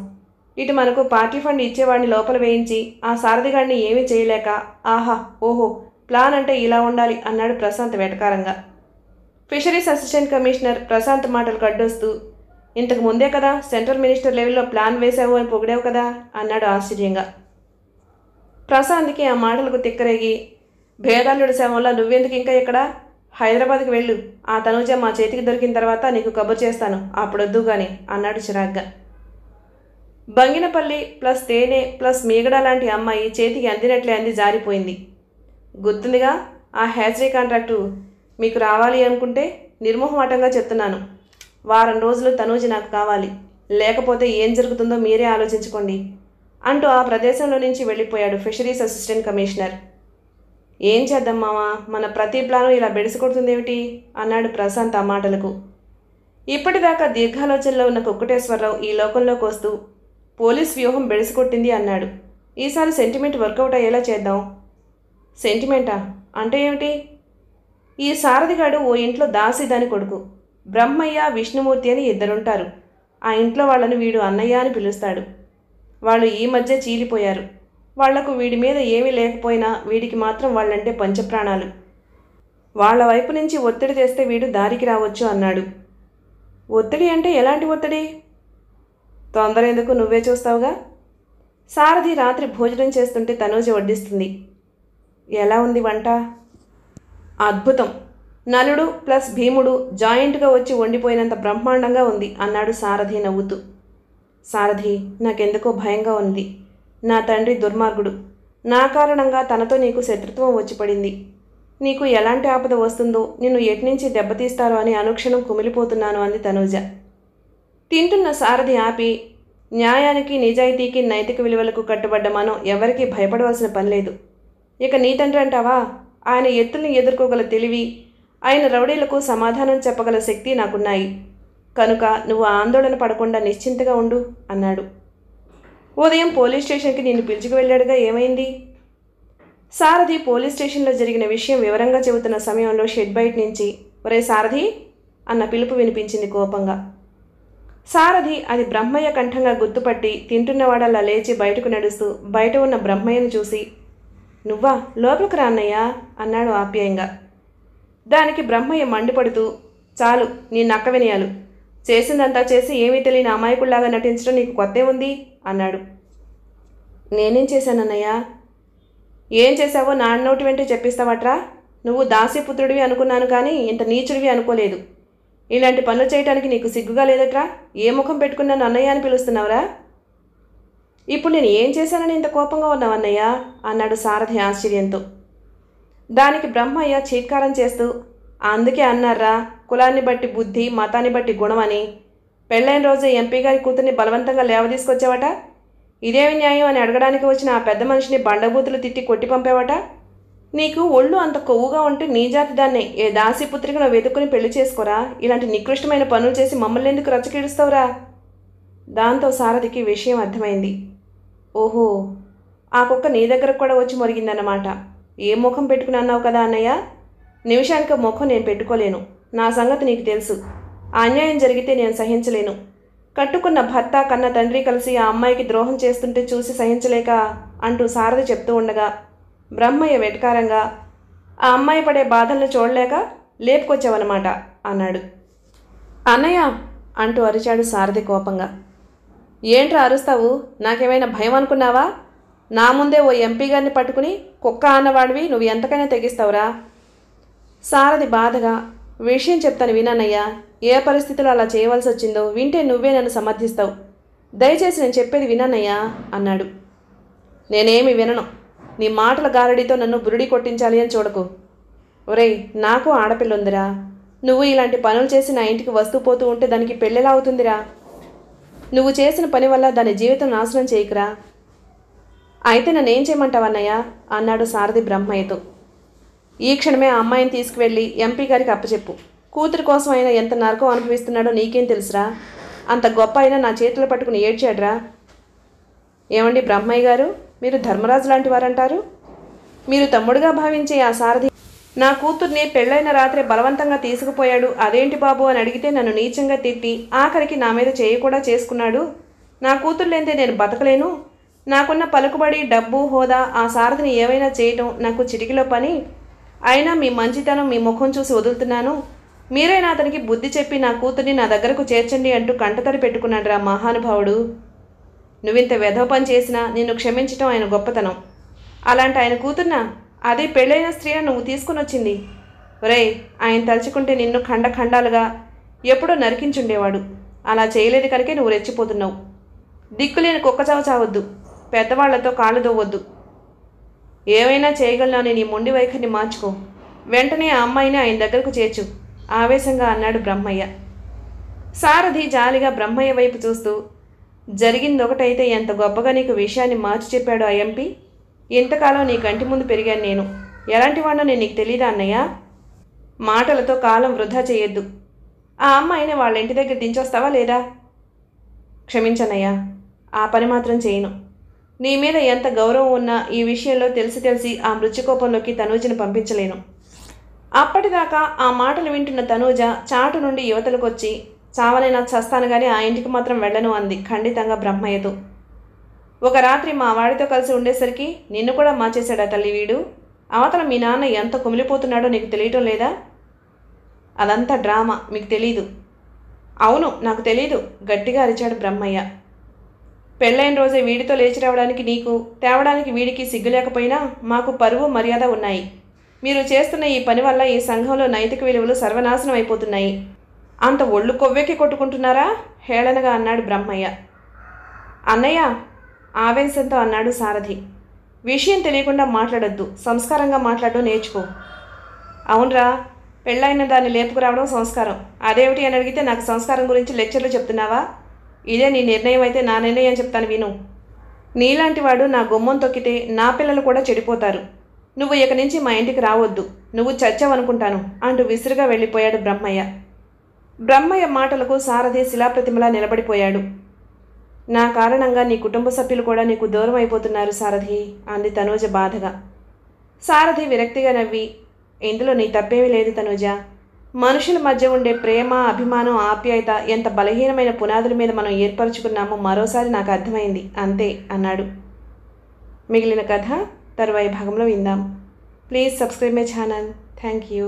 ఇటు మనకు పార్టీ ఫండ్ ఇచ్చేవాడిని లోపల వేయించి ఆ సారథిగాడిని ఏమీ చేయలేక ఆహా ఓహో ప్లాన్ అంటే ఇలా ఉండాలి అన్నాడు ప్రశాంత్ వెటకారంగా ఫిషరీస్ అసిస్టెంట్ కమిషనర్ ప్రశాంత్ మాటలు కడ్డొస్తూ ఇంతకు ముందే కదా సెంట్రల్ మినిస్టర్ లెవెల్లో ప్లాన్ వేశావు అని పొగిడావు కదా అన్నాడు ఆశ్చర్యంగా ప్రశాంత్కి ఆ మాటలకు తిక్కరేగి భేదాలుడి శవంలో నువ్వెందుకు ఇంకా ఇక్కడ హైదరాబాద్కి వెళ్ళు ఆ తనుజ మా చేతికి దొరికిన తర్వాత నీకు కబుర్ చేస్తాను అప్పుడొద్దు కానీ అన్నాడు చిరాగ్గా బంగినపల్లి ప్లస్ తేనె ప్లస్ మీగడ లాంటి అమ్మాయి చేతికి అందినట్లే అంది జారిపోయింది గుర్తుందిగా ఆ హ్యాచరీ కాంట్రాక్టు మీకు రావాలి అనుకుంటే నిర్మోహమాటంగా చెప్తున్నాను వారం రోజులు తనూజ నాకు కావాలి లేకపోతే ఏం జరుగుతుందో మీరే ఆలోచించుకోండి అంటూ ఆ ప్రదేశంలో నుంచి వెళ్ళిపోయాడు ఫిషరీస్ అసిస్టెంట్ కమిషనర్ ఏం చేద్దాం మావా మన ప్రతి ప్లాను ఇలా ఏమిటి అన్నాడు ప్రశాంత్ ఆ మాటలకు ఇప్పటిదాకా దీర్ఘాలోచనలో ఉన్న కుక్కటేశ్వరరావు ఈ లోకంలోకి వస్తూ పోలీస్ వ్యూహం బెడిసికొట్టింది అన్నాడు ఈసారి సెంటిమెంట్ వర్కౌట్ అయ్యేలా చేద్దాం సెంటిమెంటా అంటే ఏమిటి ఈ సారథిగాడు ఓ ఇంట్లో దాసి దాని కొడుకు బ్రహ్మయ్య విష్ణుమూర్తి అని ఇద్దరుంటారు ఆ ఇంట్లో వాళ్ళని వీడు అన్నయ్య అని పిలుస్తాడు వాళ్ళు ఈ మధ్య చీలిపోయారు వాళ్లకు వీడి మీద ఏమీ లేకపోయినా వీడికి మాత్రం వాళ్ళంటే పంచప్రాణాలు వాళ్ల వైపు నుంచి ఒత్తిడి తెస్తే వీడు దారికి రావచ్చు అన్నాడు ఒత్తిడి అంటే ఎలాంటి ఒత్తిడి తొందర ఎందుకు నువ్వే చూస్తావుగా సారథి రాత్రి భోజనం చేస్తుంటే తనూజ వడ్డిస్తుంది ఎలా ఉంది వంట అద్భుతం నలుడు ప్లస్ భీముడు జాయింట్గా వచ్చి వండిపోయినంత బ్రహ్మాండంగా ఉంది అన్నాడు సారథి నవ్వుతూ సారథి నాకెందుకో భయంగా ఉంది నా తండ్రి దుర్మార్గుడు నా కారణంగా తనతో నీకు శత్రుత్వం వచ్చి పడింది నీకు ఎలాంటి ఆపద వస్తుందో నిన్ను ఎట్నుంచి దెబ్బతీస్తారో అని అనుక్షణం కుమిలిపోతున్నాను అంది తనూజ తింటున్న సారథి ఆపి న్యాయానికి నిజాయితీకి నైతిక విలువలకు కట్టుబడ్డ మనం ఎవరికీ భయపడవలసిన పని లేదు ఇక నీ తండ్రి అంటావా ఆయన ఎత్తుల్ని ఎదుర్కోగల తెలివి ఆయన రౌడీలకు సమాధానం చెప్పగల శక్తి నాకున్నాయి కనుక నువ్వు ఆందోళన పడకుండా నిశ్చింతగా ఉండు అన్నాడు ఉదయం పోలీస్ స్టేషన్కి నిన్ను పిలిచికి వెళ్ళాడుగా ఏమైంది సారథి పోలీస్ స్టేషన్లో జరిగిన విషయం వివరంగా చెబుతున్న సమయంలో షెడ్ బయట నుంచి ఒరే సారథి అన్న పిలుపు వినిపించింది కోపంగా సారథి అది బ్రహ్మయ్య కంఠంగా గుర్తుపట్టి తింటున్నవాడల్లా లేచి బయటకు నడుస్తూ బయట ఉన్న బ్రహ్మయ్యను చూసి నువ్వా లోపలికి రాన్నయ్యా అన్నాడు ఆప్యాయంగా దానికి బ్రహ్మయ్య మండిపడుతూ చాలు నీ నక్క వినయాలు చేసిందంతా చేసి ఏమీ తెలియని అమాయకుల్లాగా నటించడం నీకు కొత్తే ఉంది అన్నాడు నేనేం చేశానన్నయ్య ఏం చేశావో నాన్నోటి వెంటే చెప్పిస్తావట్రా నువ్వు దాసిపుత్రుడివి అనుకున్నాను కానీ ఇంత నీచుడివి అనుకోలేదు ఇలాంటి పనులు చేయటానికి నీకు సిగ్గుగా లేదట్రా ఏ ముఖం పెట్టుకున్నా అన్నయ్య అని పిలుస్తున్నావురా ఇప్పుడు నేను ఏం చేశానని ఇంత కోపంగా ఉన్నావన్నయ్య అన్నాడు సారథి ఆశ్చర్యంతో దానికి బ్రహ్మయ్య చీత్కారం చేస్తూ అందుకే అన్నారా కులాన్ని బట్టి బుద్ధి మతాన్ని బట్టి గుణమని పెళ్ళైన రోజే ఎంపీ గారి కూతుర్ని బలవంతంగా లేవదీసుకొచ్చావట ఇదేమి న్యాయం అని అడగడానికి వచ్చిన ఆ పెద్ద మనిషిని బండబూతులు తిట్టి కొట్టి పంపేవట నీకు ఒళ్ళు అంత కొవ్వుగా ఉంటే నీ జాతి దాన్నే ఏ నువ్వు వెతుక్కుని పెళ్లి చేసుకోరా ఇలాంటి నికృష్టమైన పనులు చేసి మమ్మల్ని ఎందుకు రచ్చకీడుస్తావురా దాంతో సారథికి విషయం అర్థమైంది ఓహో ఆ కుక్క నీ దగ్గరకు కూడా వచ్చి మొరిగిందన్నమాట ఏ ముఖం పెట్టుకుని అన్నావు కదా అన్నయ్య నిమిషానికి ముఖం నేను పెట్టుకోలేను నా సంగతి నీకు తెలుసు ఆ అన్యాయం జరిగితే నేను సహించలేను కట్టుకున్న భర్త కన్న తండ్రి కలిసి ఆ అమ్మాయికి ద్రోహం చేస్తుంటే చూసి సహించలేక అంటూ సారథి చెప్తూ ఉండగా బ్రహ్మయ్య వెటకారంగా ఆ అమ్మాయి పడే బాధలను చూడలేక లేపుకొచ్చావన్నమాట అన్నాడు అన్నయ్య అంటూ అరిచాడు సారథి కోపంగా ఏంట్రా అరుస్తావు నాకేమైనా భయం అనుకున్నావా నా ముందే ఓ ఎంపీ గారిని పట్టుకుని కుక్క అన్నవాడివి నువ్వు ఎంతకైనా తెగిస్తావురా సారథి బాధగా విషయం చెప్తాను వినానయ్యా ఏ పరిస్థితిలో అలా చేయవలసి వచ్చిందో వింటే నువ్వే నన్ను సమర్థిస్తావు దయచేసి నేను చెప్పేది వినానయ్యా అన్నాడు నేనేమి వినను నీ మాటల గారడితో నన్ను బురుడి కొట్టించాలి అని చూడకు ఒరేయ్ నాకు ఉందిరా నువ్వు ఇలాంటి పనులు చేసి నా ఇంటికి వస్తూ పోతూ ఉంటే దానికి పెళ్ళెలా అవుతుందిరా నువ్వు చేసిన పని వల్ల దాని జీవితం నాశనం చేయకురా అయితే నన్ను ఏం చేయమంటావన్నయ్యా అన్నాడు సారథి బ్రహ్మయ్యతో ఈ క్షణమే ఆ అమ్మాయిని తీసుకువెళ్ళి ఎంపీ గారికి అప్పచెప్పు కూతురు కోసం ఆయన ఎంత నరకం అనుభవిస్తున్నాడో నీకేం తెలుసురా అంత గొప్ప అయినా నా చేతులు పట్టుకుని ఏడ్చాడ్రా ఏమండి బ్రహ్మయ్య గారు మీరు ధర్మరాజు లాంటి వారంటారు మీరు తమ్ముడుగా భావించే ఆ సారథి నా కూతుర్ని పెళ్ళైన రాత్రే బలవంతంగా తీసుకుపోయాడు అదేంటి బాబు అని అడిగితే నన్ను నీచంగా తిట్టి ఆఖరికి నా మీద చేయి కూడా చేసుకున్నాడు నా కూతురు లేనిదే నేను బతకలేను నాకున్న పలుకుబడి డబ్బు హోదా ఆ సారథిని ఏవైనా చేయటం నాకు చిటికిలో పని అయినా మీ మంచితనం మీ ముఖం చూసి వదులుతున్నాను మీరైనా అతనికి బుద్ధి చెప్పి నా కూతుర్ని నా దగ్గరకు చేర్చండి అంటూ కంటతడి పెట్టుకున్నాడు రా మహానుభావుడు నువ్వింత వెధవ పని చేసినా నిన్ను క్షమించటం ఆయన గొప్పతనం అలాంటి ఆయన కూతున్న అదే పెళ్ళైన స్త్రీ నువ్వు తీసుకుని వచ్చింది ఒరే ఆయన తలుచుకుంటే నిన్ను ఖండఖండాలుగా ఎప్పుడో నరికించుండేవాడు అలా చేయలేదు కనుకే నువ్వు రెచ్చిపోతున్నావు దిక్కులేని కుక్కచావ చావద్దు పెద్దవాళ్లతో కాళ్ళు దొవ్వద్దు ఏమైనా చేయగలనని నీ మొండి వైఖరిని మార్చుకో వెంటనే ఆ అమ్మాయిని ఆయన దగ్గరకు చేర్చు ఆవేశంగా అన్నాడు బ్రహ్మయ్య సారథి జాలిగా బ్రహ్మయ్య వైపు చూస్తూ జరిగింది ఒకటైతే ఎంత గొప్పగా నీకు విషయాన్ని మార్చి చెప్పాడు ఆ ఎంపీ ఇంతకాలం నీ కంటి ముందు పెరిగాను నేను ఎలాంటి వాడినో నేను నీకు తెలియదా అన్నయ్య మాటలతో కాలం వృధా చేయొద్దు ఆ అమ్మాయిని వాళ్ళ ఇంటి దగ్గర దించొస్తావా లేదా క్షమించనయ్యా ఆ పని మాత్రం చేయను నీ మీద ఎంత గౌరవం ఉన్నా ఈ విషయంలో తెలిసి తెలిసి ఆ మృత్యుకోపంలోకి తనూజను పంపించలేను అప్పటిదాకా ఆ మాటలు వింటున్న తనూజ చాటు నుండి యువతలకు వచ్చి చావనైనా చస్తాను కానీ ఆ ఇంటికి మాత్రం వెళ్ళను అంది ఖండితంగా బ్రహ్మయ్యతో ఒక రాత్రి మా వాడితో కలిసి ఉండేసరికి నిన్ను కూడా మార్చేశాడా తల్లి వీడు అవతల మీ నాన్న ఎంత కుమిలిపోతున్నాడో నీకు తెలియటం లేదా అదంతా డ్రామా మీకు తెలీదు అవును నాకు తెలీదు గట్టిగా అరిచాడు బ్రహ్మయ్య పెళ్ళైన రోజే వీడితో లేచి రావడానికి నీకు తేవడానికి వీడికి సిగ్గు లేకపోయినా మాకు పరువు మర్యాద ఉన్నాయి మీరు చేస్తున్న ఈ పని వల్ల ఈ సంఘంలో నైతిక విలువలు సర్వనాశనం అయిపోతున్నాయి అంత ఒళ్ళు కొవ్వెక్కి కొట్టుకుంటున్నారా హేళనగా అన్నాడు బ్రహ్మయ్య అన్నయ్య ఆవేశంతో అన్నాడు సారథి విషయం తెలియకుండా మాట్లాడొద్దు సంస్కారంగా మాట్లాడడం నేర్చుకో అవునరా పెళ్ళైన దాన్ని లేపుకురావడం సంస్కారం అదేమిటి అని అడిగితే నాకు సంస్కారం గురించి లెక్చర్లు చెప్తున్నావా ఇదే నీ నిర్ణయం అయితే నా నిర్ణయం చెప్తాను విను నీలాంటి వాడు నా గుమ్మం తొక్కితే నా పిల్లలు కూడా చెడిపోతారు నువ్వు ఇక నుంచి మా ఇంటికి రావద్దు నువ్వు చచ్చావనుకుంటాను అంటూ విసురుగా వెళ్ళిపోయాడు బ్రహ్మయ్య బ్రహ్మయ్య మాటలకు సారథి శిలాప్రతిమలా నిలబడిపోయాడు నా కారణంగా నీ కుటుంబ సభ్యులు కూడా నీకు దూరం అయిపోతున్నారు సారథి అంది తనూజ బాధగా సారథి విరక్తిగా నవ్వి ఇందులో నీ తప్పేమీ లేదు తనూజ మనుషుల మధ్య ఉండే ప్రేమ అభిమానం ఆప్యాయత ఎంత బలహీనమైన పునాదుల మీద మనం ఏర్పరచుకున్నామో మరోసారి నాకు అర్థమైంది అంతే అన్నాడు మిగిలిన కథ తరువాయి భాగంలో విందాం please subscribe my channel thank you